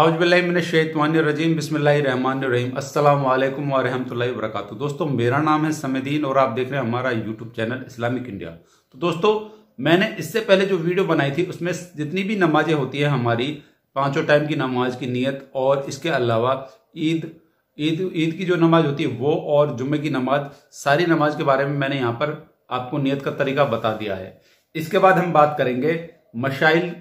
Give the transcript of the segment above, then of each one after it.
आउज़बिल्लाशवानरजीम बसमीम अल्लाम वरहमल वर्क दोस्तों मेरा नाम है समीदीन और आप देख रहे हैं हमारा यूट्यूब चैनल इस्लामिक इंडिया तो दोस्तों मैंने इससे पहले जो वीडियो बनाई थी उसमें जितनी भी नमाजें होती है हमारी पांचों टाइम की नमाज की नीयत और इसके अलावा ईद ईद ईद की जो नमाज होती है वो और जुम्मे की नमाज सारी नमाज के बारे में मैंने यहाँ पर आपको नीयत का तरीका बता दिया है इसके बाद हम बात करेंगे मशाइल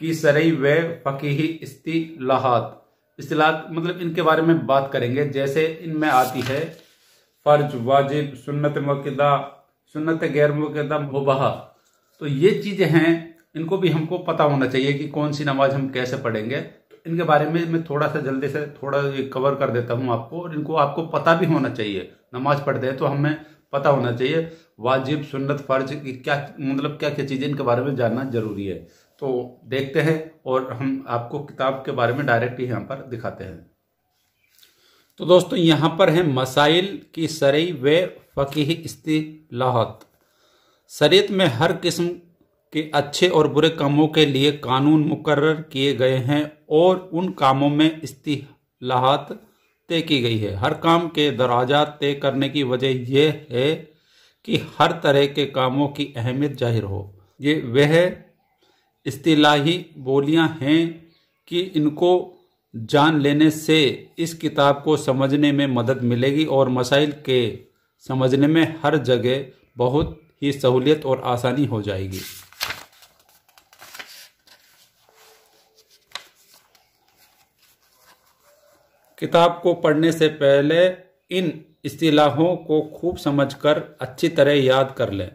की सरई व फकीही इस्तीलाहत इस्तीलाहत मतलब इनके बारे में बात करेंगे जैसे इनमें आती है फर्ज वाजिब सुन्नत मौकदा सुन्नत गैर मौकदा मुबाह तो ये चीज़ें हैं इनको भी हमको पता होना चाहिए कि कौन सी नमाज हम कैसे पढ़ेंगे तो इनके बारे में मैं थोड़ा सा जल्दी से थोड़ा कवर कर देता हूँ आपको और इनको आपको पता भी होना चाहिए नमाज पढ़ते हैं तो हमें पता होना चाहिए वाजिब सुन्नत फर्ज क्या मतलब क्या क्या चीज़ें इनके बारे में जानना जरूरी है तो देखते हैं और हम आपको किताब के बारे में डायरेक्ट ही यहाँ पर दिखाते हैं तो दोस्तों यहाँ पर है मसाइल की सरई व फ़कीह इस्तीलाहत शरीत में हर किस्म के अच्छे और बुरे कामों के लिए कानून मुकर किए गए हैं और उन कामों में इस्तीलाहत तय की गई है हर काम के दराजात तय करने की वजह यह है कि हर तरह के कामों की अहमियत जाहिर हो ये वह इतलाही बोलियां हैं कि इनको जान लेने से इस किताब को समझने में मदद मिलेगी और मसाइल के समझने में हर जगह बहुत ही सहूलियत और आसानी हो जाएगी किताब को पढ़ने से पहले इन इस्तीलाहों को खूब समझकर अच्छी तरह याद कर लें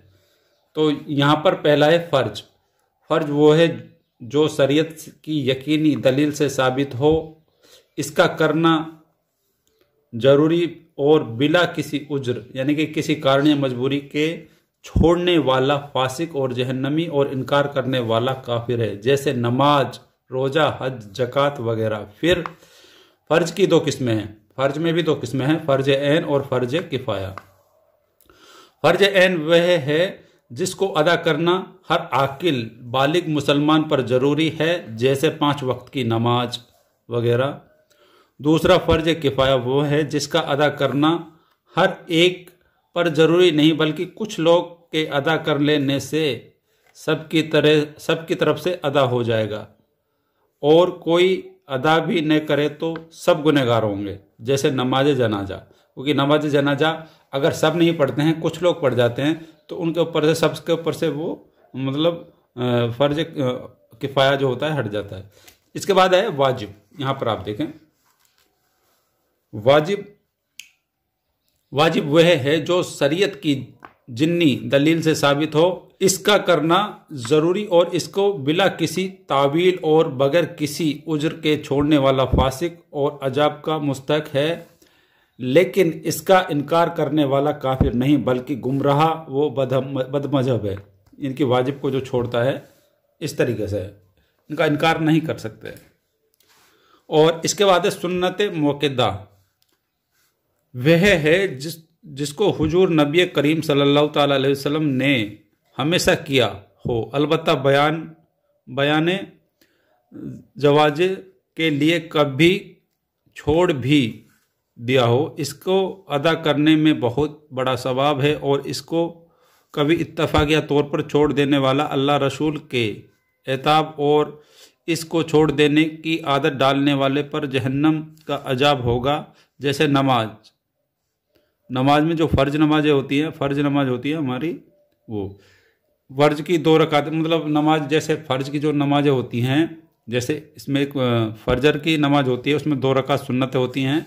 तो यहाँ पर पहला है फ़र्ज फर्ज वो है जो शरीयत की यकीनी दलील से साबित हो इसका करना जरूरी और बिला किसी उज्र यानी कि किसी कारण या मजबूरी के छोड़ने वाला फासिक और जहन्नमी और इनकार करने वाला काफिर है जैसे नमाज रोज़ा हज जक़ात वगैरह फिर फ़र्ज की दो किस्में हैं फ़र्ज में भी दो किस्में हैं फ़र्ज ऐन और फ़र्ज किफ़ाया फ़र्ज ऐन वह है जिसको अदा करना हर आकिल बालिग मुसलमान पर ज़रूरी है जैसे पांच वक्त की नमाज वगैरह दूसरा फ़र्ज किफ़ाया वो है जिसका अदा करना हर एक पर ज़रूरी नहीं बल्कि कुछ लोग के अदा कर लेने से सबकी तरह सबकी तरफ से अदा हो जाएगा और कोई अदा भी न करे तो सब गुनहगार होंगे जैसे नमाज जनाजा क्योंकि नमाज जनाजा अगर सब नहीं पढ़ते हैं कुछ लोग पढ़ जाते हैं तो उनके ऊपर से सब के ऊपर से वो मतलब फर्ज किफ़ाया जो होता है हट जाता है इसके बाद है वाजिब यहाँ पर आप देखें वाजिब वाजिब वह है जो शरीयत की जिन्नी दलील से साबित हो इसका करना ज़रूरी और इसको बिला किसी तावील और बगैर किसी उज्र के छोड़ने वाला फासिक और अजाब का मुस्तक है लेकिन इसका इनकार करने वाला काफिर नहीं बल्कि गुमराह वो बदमजहब है इनकी वाजिब को जो छोड़ता है इस तरीके से इनका इनकार नहीं कर सकते और इसके बाद है सुन्नत मौकदा वह है जिस जिसको हुजूर नबी करीम सल्लल्लाहु अलैहि वसल्लम ने हमेशा किया हो अलबत् बयान बयान जवाज के लिए कभी छोड़ भी दिया हो इसको अदा करने में बहुत बड़ा सवाब है और इसको कभी इतफाक़िया तौर पर छोड़ देने वाला अल्लाह रसूल के एताब और इसको छोड़ देने की आदत डालने वाले पर जहन्नम का अजाब होगा जैसे नमाज नमाज में जो फ़र्ज नमाजें होती हैं फ़र्ज नमाज होती है हमारी वो फ़र्ज की दो रकात मतलब नमाज जैसे फ़र्ज की जो नमाजें होती हैं जैसे इसमें एक फ़र्जर की नमाज होती है उसमें दो रकात सुन्नतें होती हैं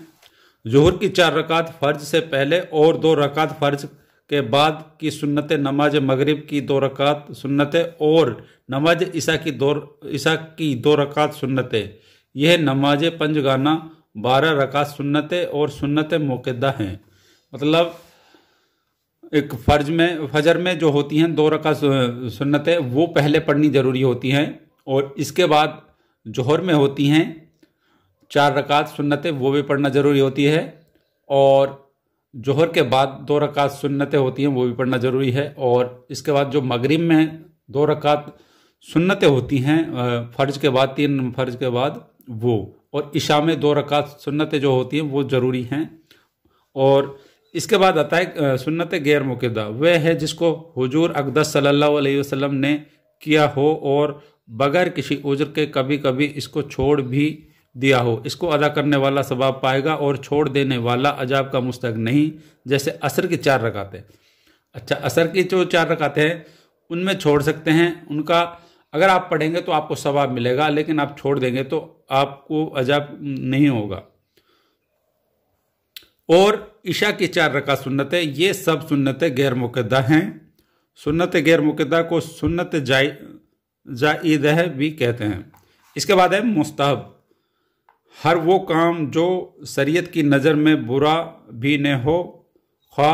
जहर की चार रकात फ़र्ज से पहले और दो रकात फ़र्ज के बाद की सुन्नत नमाज मगरिब की दो रकात सुन्नतें और नमाज ईसा की दो ईसा की दो रकात सुन्नतें यह नमाज पंजगाना बारह रकात सुन्नतें और सुन्नत मौकदा हैं मतलब एक फ़र्ज में फजर में जो होती हैं दो रकात सुन्नतें वो पहले पढ़नी ज़रूरी होती हैं और इसके बाद जोहर में होती हैं चार रकात सुन्नतें वो भी पढ़ना ज़रूरी होती है और जोहर के बाद दो रकात सुन्नतें होती हैं वो भी पढ़ना ज़रूरी है और इसके बाद जो मगरिब में दो रकात सुन्नतें होती हैं फ़र्ज के बाद तीन फ़र्ज के बाद वो और इशा में दो रकात सुन्नतें जो होती हैं वो ज़रूरी हैं और इसके बाद आता है सुन्नत गैर मुकदा वह है जिसको हुजूर अकदस सल्लल्लाहु अलैहि वसल्लम ने किया हो और बगैर किसी उजर के कभी कभी इसको छोड़ भी दिया हो इसको अदा करने वाला सवाब पाएगा और छोड़ देने वाला अजाब का मुस्तक नहीं जैसे असर की चार रकाते अच्छा असर की जो चार रकाते हैं उनमें छोड़ सकते हैं उनका अगर आप पढ़ेंगे तो आपको सवाब मिलेगा लेकिन आप छोड़ देंगे तो आपको अजाब नहीं होगा और ईशा की चार रका सुन्नतें ये सब सुन्नत गैर मुकदा हैं सुन्नत गैर मुकदा को सुन्नत जायद है भी कहते हैं इसके बाद है मुस्तहब हर वो काम जो शरीयत की नज़र में बुरा भी न हो खा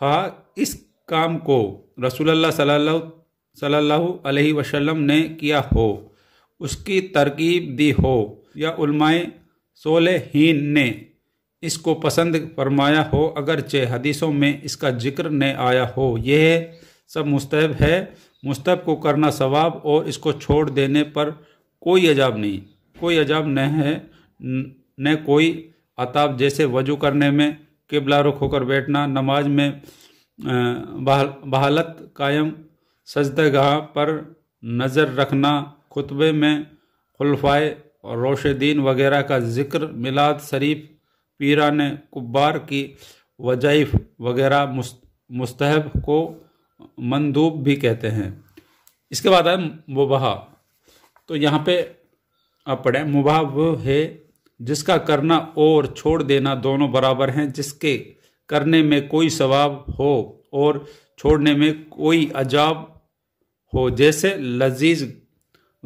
खा इस काम को रसूल सल्लल्लाहु अलैहि वसल्लम ने किया हो उसकी तरकीब दी हो या उलमाए सोलहीन ने इसको पसंद फरमाया हो अगरचे हदीसों में इसका जिक्र न आया हो यह सब मुस्तब है मुस्तब को करना सवाब और इसको छोड़ देने पर कोई अजाब नहीं कोई अजाब न है ने कोई अताब जैसे वजू करने में किबला रुख होकर बैठना नमाज में बहालत कायम सजदगाह पर नज़र रखना खुतबे में खुलफाए और रोशदीन वगैरह का जिक्र मिलाद शरीफ पीरा ने कुबार की वजाइफ वगैरह मुस्तहब को मंदूब भी कहते हैं इसके बाद है मुबाह तो यहाँ पे आप पढ़ें मुबाह वो है जिसका करना और छोड़ देना दोनों बराबर हैं जिसके करने में कोई सवाब हो और छोड़ने में कोई अजाब हो जैसे लजीज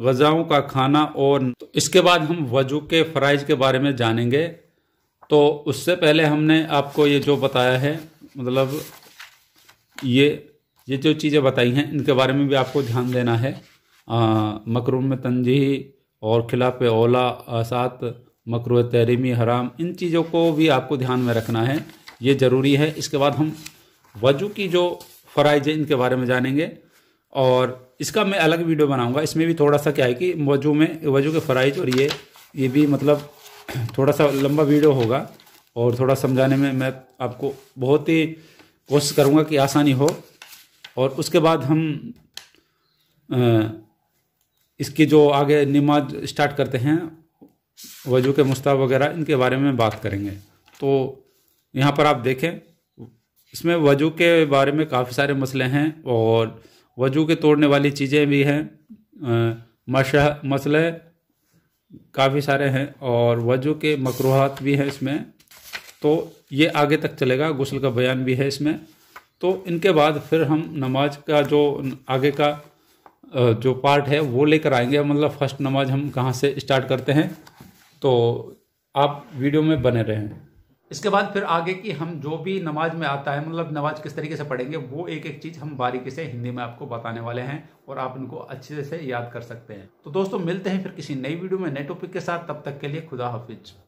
गज़ाओं का खाना और तो इसके बाद हम वजू के फ़राइज के बारे में जानेंगे तो उससे पहले हमने आपको ये जो बताया है मतलब ये ये जो चीज़ें बताई हैं इनके बारे में भी आपको ध्यान देना है मकरूम में तंजी और खिलाफ ओला साथ मकर तहरीमी हराम इन चीज़ों को भी आपको ध्यान में रखना है ये ज़रूरी है इसके बाद हम वजू की जो फ़राइज है इनके बारे में जानेंगे और इसका मैं अलग वीडियो बनाऊंगा इसमें भी थोड़ा सा क्या है कि वजू में वजू के फ़राइज और ये ये भी मतलब थोड़ा सा लंबा वीडियो होगा और थोड़ा समझाने में मैं आपको बहुत ही कोशिश करूँगा कि आसानी हो और उसके बाद हम इसकी जो आगे नमाज स्टार्ट करते हैं वजू के मुस्ता वगैरह इनके बारे में बात करेंगे तो यहाँ पर आप देखें इसमें वजू के बारे में काफ़ी सारे मसले हैं और वजू के तोड़ने वाली चीज़ें भी हैं मश मसले काफ़ी सारे हैं और वजू के मकरूहत भी हैं इसमें तो ये आगे तक चलेगा गसल का बयान भी है इसमें तो इनके बाद फिर हम नमाज का जो आगे का जो पार्ट है वो लेकर आएंगे मतलब फ़र्स्ट नमाज हम कहाँ से स्टार्ट करते हैं तो आप वीडियो में बने रहें इसके बाद फिर आगे की हम जो भी नमाज में आता है मतलब नमाज किस तरीके से पढ़ेंगे वो एक एक चीज़ हम बारीकी से हिंदी में आपको बताने वाले हैं और आप इनको अच्छे से याद कर सकते हैं तो दोस्तों मिलते हैं फिर किसी नई वीडियो में नए टॉपिक के साथ तब तक के लिए खुदा हाफिज़